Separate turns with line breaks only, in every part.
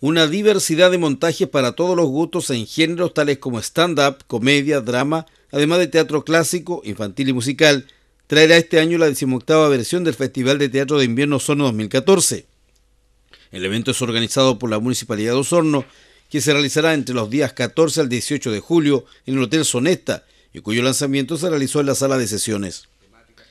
una diversidad de montajes para todos los gustos en géneros tales como stand-up, comedia, drama, además de teatro clásico, infantil y musical, traerá este año la decimoctava versión del Festival de Teatro de Invierno Osorno 2014. El evento es organizado por la Municipalidad de Osorno, que se realizará entre los días 14 al 18 de julio en el Hotel Sonesta y cuyo lanzamiento se realizó en la sala de sesiones.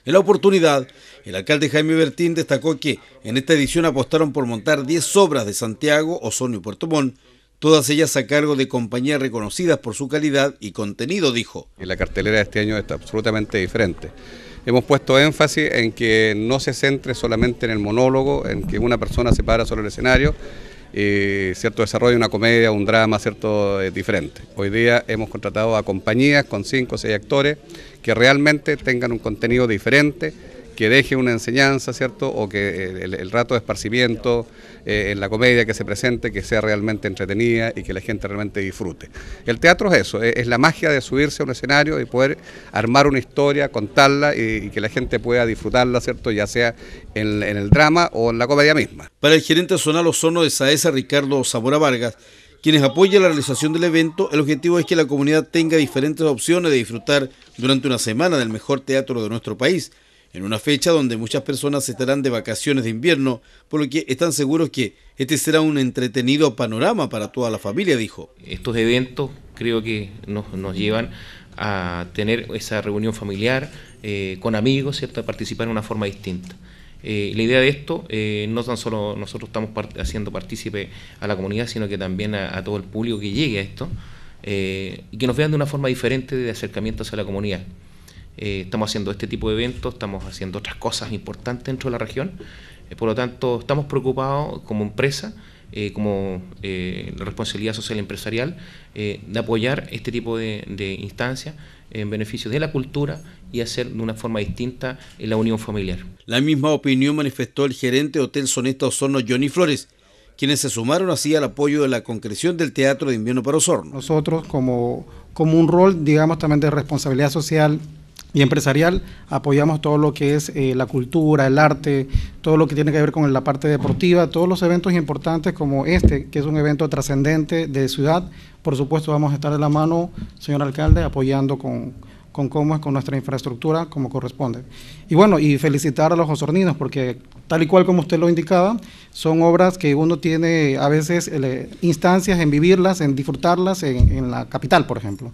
En la oportunidad, el alcalde Jaime Bertín destacó que en esta edición apostaron por montar 10 obras de Santiago, Osorno y Puerto Montt, todas ellas a cargo de compañías reconocidas por su calidad y contenido, dijo.
La cartelera de este año está absolutamente diferente. Hemos puesto énfasis en que no se centre solamente en el monólogo, en que una persona se para sobre el escenario, y cierto desarrollo de una comedia, un drama, cierto eh, diferente. Hoy día hemos contratado a compañías con cinco, o seis actores que realmente tengan un contenido diferente que deje una enseñanza, ¿cierto? O que eh, el, rato de esparcimiento eh, en la comedia que se presente, que sea realmente entretenida y que la gente realmente disfrute. El teatro es eso, es, la magia de subirse a un escenario y poder armar una historia, contarla y, que la gente pueda disfrutarla,
¿cierto? Ya sea en, el drama o en la comedia misma. Para el gerente zonal Ozono de Saesa, Ricardo Zamora Vargas, quienes apoyan la realización del evento, el objetivo es que la comunidad tenga diferentes opciones de disfrutar durante una semana del mejor teatro de nuestro país en una fecha donde muchas personas estarán de vacaciones de invierno, por lo que están seguros que este será un
entretenido panorama para toda la familia, dijo. Estos eventos creo que nos, llevan a tener esa reunión familiar eh, con amigos, ¿cierto? a participar de una forma distinta. Eh, la idea de esto, eh, no tan solo nosotros estamos haciendo partícipe a la comunidad, sino que también a, todo el público que llegue a esto y que nos vean de una forma diferente de acercamiento hacia la comunidad. Eh, estamos haciendo este tipo de eventos, estamos haciendo otras cosas importantes dentro de la región. Eh, por lo tanto, estamos preocupados como empresa, eh, como responsabilidad social empresarial, de apoyar este tipo de, instancias en beneficio de la cultura y hacer de una forma distinta la unión familiar.
La misma opinión manifestó el gerente de Hotel Sonesta Osorno, Johnny Flores, quienes se sumaron así al apoyo de la concreción del Teatro de Invierno para Osorno.
Nosotros como, como un rol, digamos, también de responsabilidad social y empresarial apoyamos todo lo que es eh, la cultura, el arte, todo lo que tiene que ver con la parte deportiva, todos los eventos importantes como este, que es un evento trascendente de ciudad. Por supuesto, vamos a estar de la mano, señor alcalde, apoyando con, cómo es con nuestra infraestructura como corresponde. Y bueno, y felicitar a los osorninos, porque tal y cual como usted lo indicaba, son obras que uno tiene a veces eh, instancias en vivirlas, en disfrutarlas en la capital, por ejemplo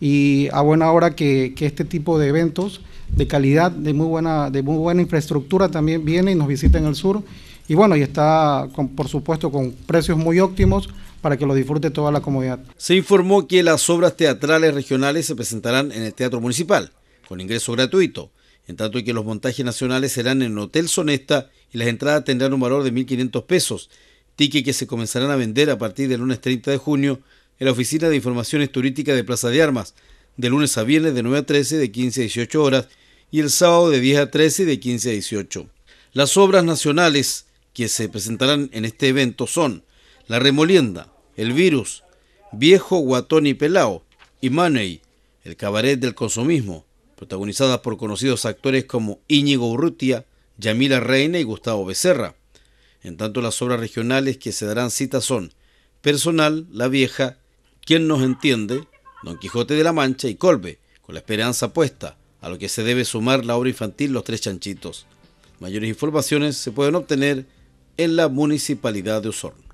y a buena hora que, este tipo de eventos de calidad, de muy buena, de muy buena infraestructura también viene y nos visita en el sur. Y bueno, y está por supuesto con precios muy óptimos para que lo disfrute toda la comunidad.
Se informó que las obras teatrales regionales se presentarán en el Teatro Municipal, con ingreso gratuito, en tanto que los montajes nacionales serán en el Hotel Sonesta y las entradas tendrán un valor de 1.500 pesos, ticket que se comenzarán a vender a partir del lunes 30 de junio en la Oficina de Informaciones Turísticas de Plaza de Armas, de lunes a viernes de 9 a 13 de 15 a 18 horas y el sábado de 10 a 13 de 15 a 18. Las obras nacionales que se presentarán en este evento son La Remolienda, El Virus, Viejo Guatón y Pelao, y Maney, el cabaret del consumismo, protagonizadas por conocidos actores como Íñigo Urrutia, Yamila Reina y Gustavo Becerra. En tanto, las obras regionales que se darán cita son Personal, La Vieja, ¿Quién nos entiende? Don Quijote de la Mancha y Colbe, con la esperanza puesta, a lo que se debe sumar la obra infantil Los Tres Chanchitos. Mayores informaciones se pueden obtener en la Municipalidad de Osorno.